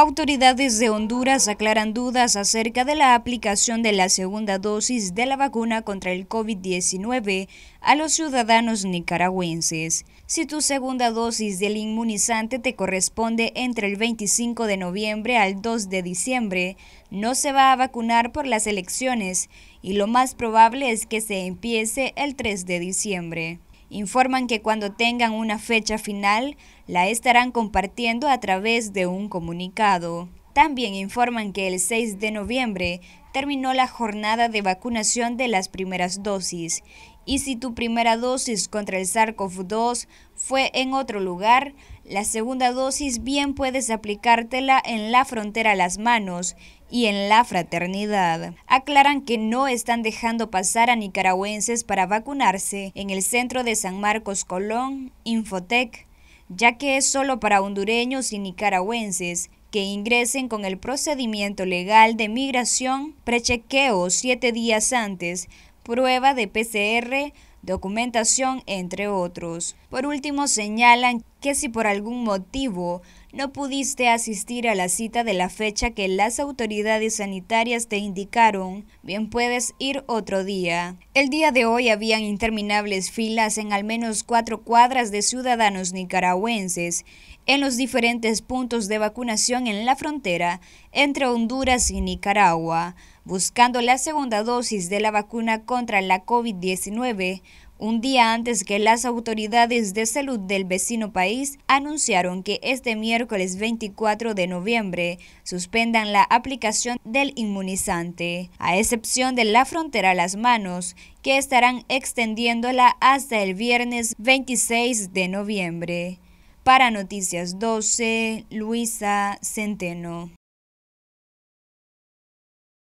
Autoridades de Honduras aclaran dudas acerca de la aplicación de la segunda dosis de la vacuna contra el COVID-19 a los ciudadanos nicaragüenses. Si tu segunda dosis del inmunizante te corresponde entre el 25 de noviembre al 2 de diciembre, no se va a vacunar por las elecciones y lo más probable es que se empiece el 3 de diciembre. Informan que cuando tengan una fecha final, la estarán compartiendo a través de un comunicado. También informan que el 6 de noviembre terminó la jornada de vacunación de las primeras dosis y si tu primera dosis contra el SARS-CoV-2 fue en otro lugar, la segunda dosis bien puedes aplicártela en la frontera a las manos y en la fraternidad. Aclaran que no están dejando pasar a nicaragüenses para vacunarse en el centro de San Marcos Colón, Infotec, ya que es solo para hondureños y nicaragüenses que ingresen con el procedimiento legal de migración, prechequeo siete días antes, prueba de PCR, documentación, entre otros. Por último, señalan que si por algún motivo no pudiste asistir a la cita de la fecha que las autoridades sanitarias te indicaron, bien puedes ir otro día. El día de hoy habían interminables filas en al menos cuatro cuadras de ciudadanos nicaragüenses en los diferentes puntos de vacunación en la frontera entre Honduras y Nicaragua, buscando la segunda dosis de la vacuna contra la COVID-19 un día antes que las autoridades de salud del vecino país anunciaron que este miércoles 24 de noviembre suspendan la aplicación del inmunizante, a excepción de la frontera a las manos, que estarán extendiéndola hasta el viernes 26 de noviembre. Para Noticias 12, Luisa Centeno.